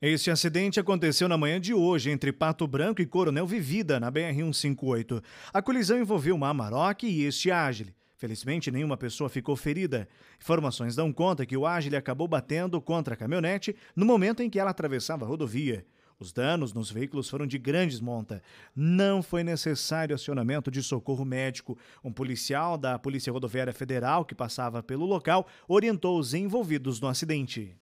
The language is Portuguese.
Este acidente aconteceu na manhã de hoje entre Pato Branco e Coronel Vivida, na BR-158. A colisão envolveu uma Amarok e este Agile. Felizmente, nenhuma pessoa ficou ferida. Informações dão conta que o Agile acabou batendo contra a caminhonete no momento em que ela atravessava a rodovia. Os danos nos veículos foram de grandes monta. Não foi necessário acionamento de socorro médico. Um policial da Polícia Rodoviária Federal que passava pelo local orientou os envolvidos no acidente.